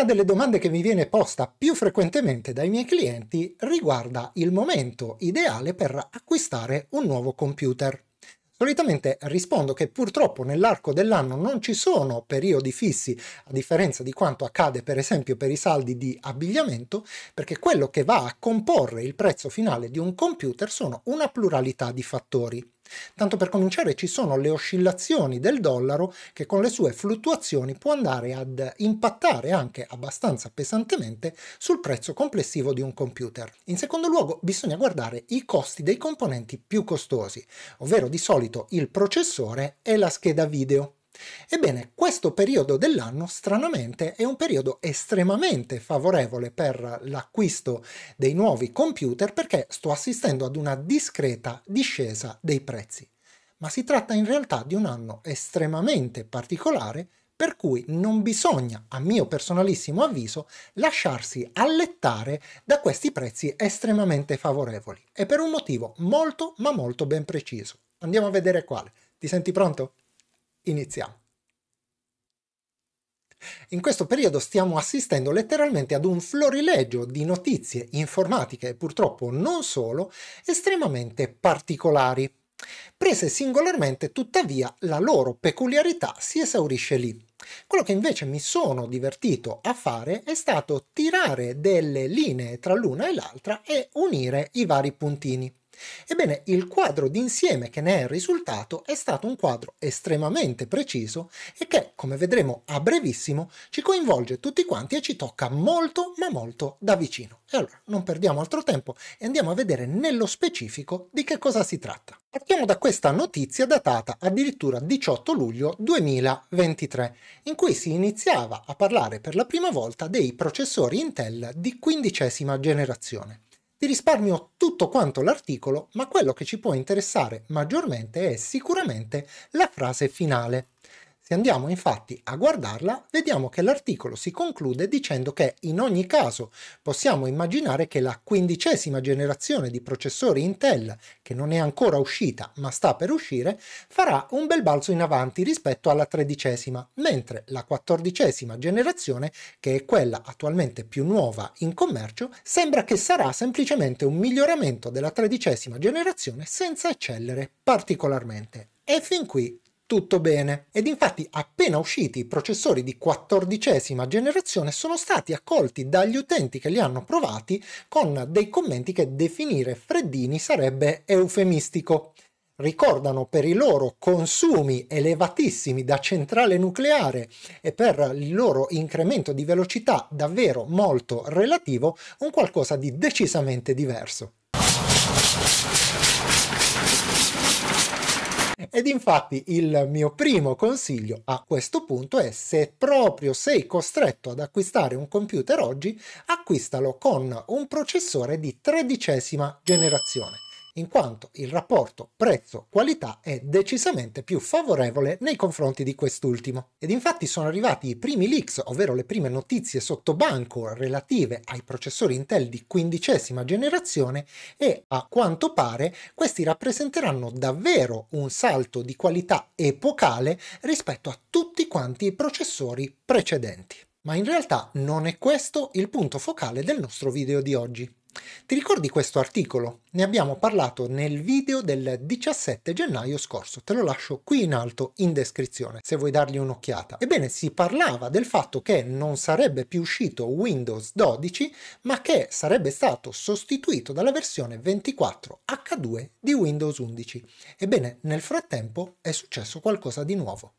Una delle domande che mi viene posta più frequentemente dai miei clienti riguarda il momento ideale per acquistare un nuovo computer. Solitamente rispondo che purtroppo nell'arco dell'anno non ci sono periodi fissi, a differenza di quanto accade per esempio per i saldi di abbigliamento, perché quello che va a comporre il prezzo finale di un computer sono una pluralità di fattori. Tanto per cominciare ci sono le oscillazioni del dollaro che con le sue fluttuazioni può andare ad impattare anche abbastanza pesantemente sul prezzo complessivo di un computer. In secondo luogo bisogna guardare i costi dei componenti più costosi, ovvero di solito il processore e la scheda video. Ebbene, questo periodo dell'anno stranamente è un periodo estremamente favorevole per l'acquisto dei nuovi computer perché sto assistendo ad una discreta discesa dei prezzi. Ma si tratta in realtà di un anno estremamente particolare per cui non bisogna, a mio personalissimo avviso, lasciarsi allettare da questi prezzi estremamente favorevoli e per un motivo molto ma molto ben preciso. Andiamo a vedere quale. Ti senti pronto? Iniziamo. In questo periodo stiamo assistendo letteralmente ad un florileggio di notizie informatiche e purtroppo non solo, estremamente particolari. Prese singolarmente, tuttavia, la loro peculiarità si esaurisce lì. Quello che invece mi sono divertito a fare è stato tirare delle linee tra l'una e l'altra e unire i vari puntini. Ebbene, il quadro d'insieme che ne è risultato è stato un quadro estremamente preciso e che, come vedremo a brevissimo, ci coinvolge tutti quanti e ci tocca molto ma molto da vicino. E allora, non perdiamo altro tempo e andiamo a vedere nello specifico di che cosa si tratta. Partiamo da questa notizia datata addirittura 18 luglio 2023, in cui si iniziava a parlare per la prima volta dei processori Intel di quindicesima generazione. Ti risparmio tutto quanto l'articolo, ma quello che ci può interessare maggiormente è sicuramente la frase finale. Se andiamo infatti a guardarla, vediamo che l'articolo si conclude dicendo che in ogni caso possiamo immaginare che la quindicesima generazione di processori Intel, che non è ancora uscita ma sta per uscire, farà un bel balzo in avanti rispetto alla tredicesima, mentre la quattordicesima generazione, che è quella attualmente più nuova in commercio, sembra che sarà semplicemente un miglioramento della tredicesima generazione senza eccellere particolarmente. E fin qui tutto bene. Ed infatti appena usciti i processori di quattordicesima generazione sono stati accolti dagli utenti che li hanno provati con dei commenti che definire freddini sarebbe eufemistico. Ricordano per i loro consumi elevatissimi da centrale nucleare e per il loro incremento di velocità davvero molto relativo un qualcosa di decisamente diverso. Ed infatti il mio primo consiglio a questo punto è se proprio sei costretto ad acquistare un computer oggi, acquistalo con un processore di tredicesima generazione in quanto il rapporto prezzo-qualità è decisamente più favorevole nei confronti di quest'ultimo. Ed infatti sono arrivati i primi leaks, ovvero le prime notizie sotto banco relative ai processori Intel di quindicesima generazione e a quanto pare questi rappresenteranno davvero un salto di qualità epocale rispetto a tutti quanti i processori precedenti. Ma in realtà non è questo il punto focale del nostro video di oggi. Ti ricordi questo articolo? Ne abbiamo parlato nel video del 17 gennaio scorso, te lo lascio qui in alto in descrizione se vuoi dargli un'occhiata. Ebbene, si parlava del fatto che non sarebbe più uscito Windows 12, ma che sarebbe stato sostituito dalla versione 24H2 di Windows 11. Ebbene, nel frattempo è successo qualcosa di nuovo.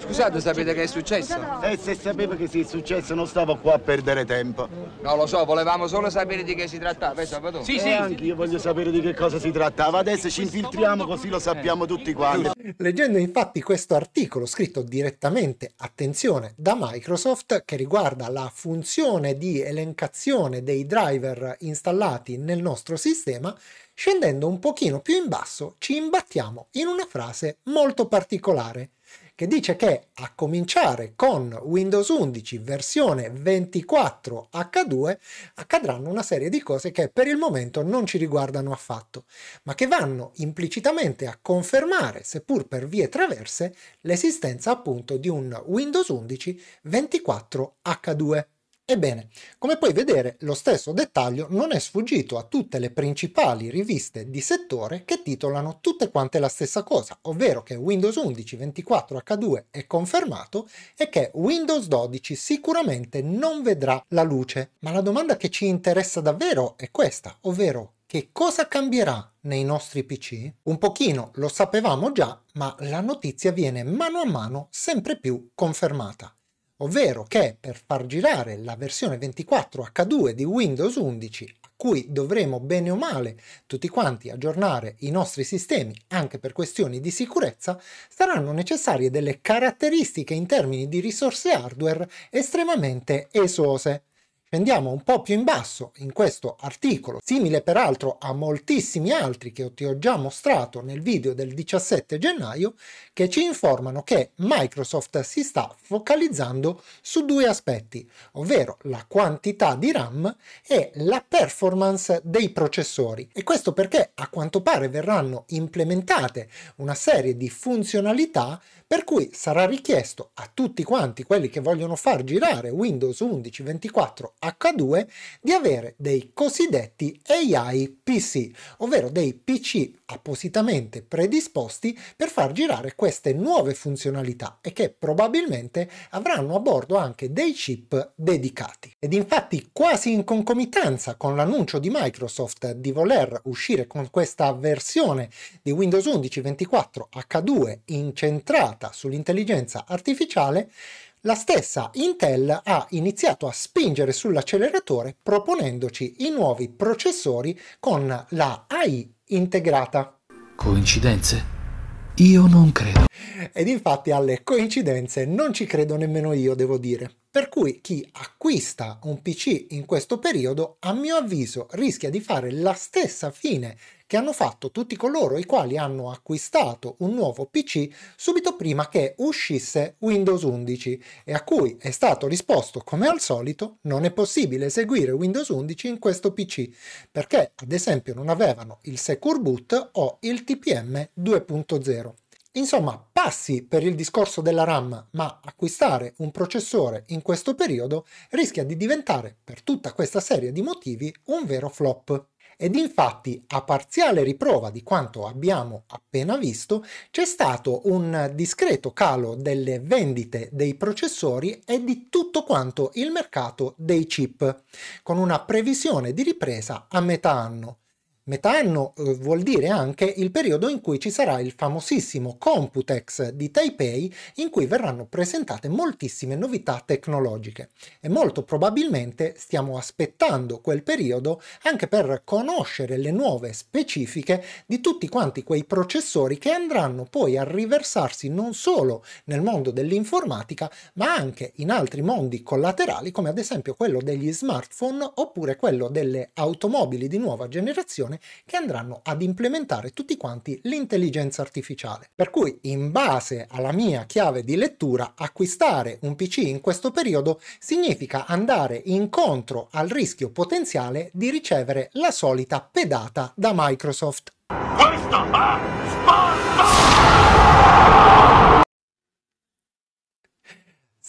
Scusate, sapete che è successo? E eh, se sapevo che sia successo non stavo qua a perdere tempo. No, lo so, volevamo solo sapere di che si tratta trattava, eh, Salvatore? Sì, eh, sì. Eh, anche io voglio sapere di che cosa si trattava. Adesso ci infiltriamo così lo sappiamo tutti quanti. Leggendo infatti questo articolo scritto direttamente, attenzione, da Microsoft che riguarda la funzione di elencazione dei driver installati nel nostro sistema, scendendo un pochino più in basso ci imbattiamo in una frase molto particolare che dice che a cominciare con Windows 11 versione 24 H2 accadranno una serie di cose che per il momento non ci riguardano affatto, ma che vanno implicitamente a confermare, seppur per vie traverse, l'esistenza appunto di un Windows 11 24 H2. Ebbene, come puoi vedere, lo stesso dettaglio non è sfuggito a tutte le principali riviste di settore che titolano tutte quante la stessa cosa, ovvero che Windows 11 24H2 è confermato e che Windows 12 sicuramente non vedrà la luce. Ma la domanda che ci interessa davvero è questa, ovvero che cosa cambierà nei nostri PC? Un pochino lo sapevamo già, ma la notizia viene mano a mano sempre più confermata ovvero che per far girare la versione 24H2 di Windows 11 a cui dovremo bene o male tutti quanti aggiornare i nostri sistemi anche per questioni di sicurezza, saranno necessarie delle caratteristiche in termini di risorse hardware estremamente esose. Andiamo un po' più in basso in questo articolo, simile peraltro a moltissimi altri che ti ho già mostrato nel video del 17 gennaio, che ci informano che Microsoft si sta focalizzando su due aspetti, ovvero la quantità di RAM e la performance dei processori. E questo perché a quanto pare verranno implementate una serie di funzionalità per cui sarà richiesto a tutti quanti quelli che vogliono far girare Windows 11, 24, H2 di avere dei cosiddetti AI PC, ovvero dei PC appositamente predisposti per far girare queste nuove funzionalità e che probabilmente avranno a bordo anche dei chip dedicati. Ed infatti quasi in concomitanza con l'annuncio di Microsoft di voler uscire con questa versione di Windows 11 24 H2 incentrata sull'intelligenza artificiale, la stessa Intel ha iniziato a spingere sull'acceleratore proponendoci i nuovi processori con la AI integrata. Coincidenze? Io non credo. Ed infatti alle coincidenze non ci credo nemmeno io, devo dire. Per cui chi acquista un PC in questo periodo, a mio avviso, rischia di fare la stessa fine che hanno fatto tutti coloro i quali hanno acquistato un nuovo PC subito prima che uscisse Windows 11 e a cui è stato risposto come al solito non è possibile eseguire Windows 11 in questo PC perché ad esempio non avevano il Secure Boot o il TPM 2.0. Insomma, passi per il discorso della RAM, ma acquistare un processore in questo periodo rischia di diventare, per tutta questa serie di motivi, un vero flop. Ed infatti, a parziale riprova di quanto abbiamo appena visto, c'è stato un discreto calo delle vendite dei processori e di tutto quanto il mercato dei chip, con una previsione di ripresa a metà anno. Metà anno eh, vuol dire anche il periodo in cui ci sarà il famosissimo Computex di Taipei in cui verranno presentate moltissime novità tecnologiche e molto probabilmente stiamo aspettando quel periodo anche per conoscere le nuove specifiche di tutti quanti quei processori che andranno poi a riversarsi non solo nel mondo dell'informatica ma anche in altri mondi collaterali come ad esempio quello degli smartphone oppure quello delle automobili di nuova generazione persone che andranno ad implementare tutti quanti l'intelligenza artificiale. Per cui in base alla mia chiave di lettura acquistare un PC in questo periodo significa andare incontro al rischio potenziale di ricevere la solita pedata da Microsoft. Questo va sparto!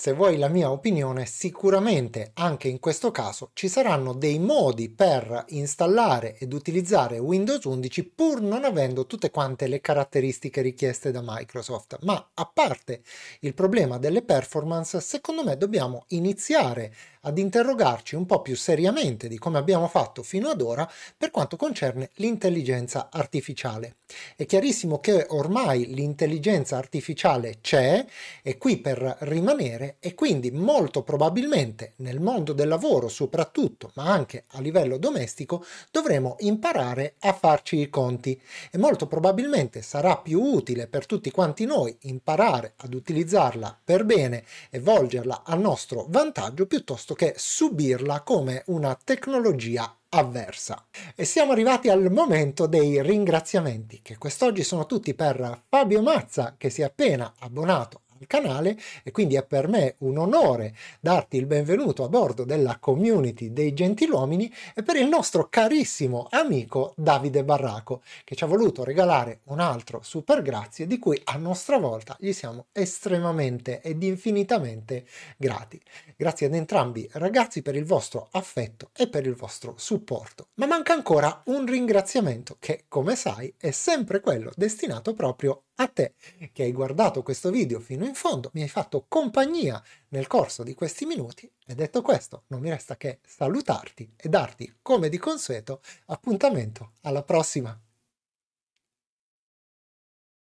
se vuoi la mia opinione, sicuramente anche in questo caso ci saranno dei modi per installare ed utilizzare Windows 11 pur non avendo tutte quante le caratteristiche richieste da Microsoft. Ma a parte il problema delle performance, secondo me dobbiamo iniziare ad interrogarci un po' più seriamente di come abbiamo fatto fino ad ora per quanto concerne l'intelligenza artificiale. È chiarissimo che ormai l'intelligenza artificiale c'è, è qui per rimanere e quindi molto probabilmente nel mondo del lavoro soprattutto, ma anche a livello domestico, dovremo imparare a farci i conti e molto probabilmente sarà più utile per tutti quanti noi imparare ad utilizzarla per bene e volgerla a nostro vantaggio piuttosto che subirla come una tecnologia avversa. E siamo arrivati al momento dei ringraziamenti, che quest'oggi sono tutti per Fabio Mazza, che si è appena abbonato canale e quindi è per me un onore darti il benvenuto a bordo della community dei gentiluomini e per il nostro carissimo amico Davide Barraco che ci ha voluto regalare un altro super grazie di cui a nostra volta gli siamo estremamente ed infinitamente grati. Grazie ad entrambi ragazzi per il vostro affetto e per il vostro supporto. Ma manca ancora un ringraziamento che come sai è sempre quello destinato proprio a te che hai guardato questo video fino in in fondo, mi hai fatto compagnia nel corso di questi minuti e detto questo non mi resta che salutarti e darti, come di consueto, appuntamento alla prossima.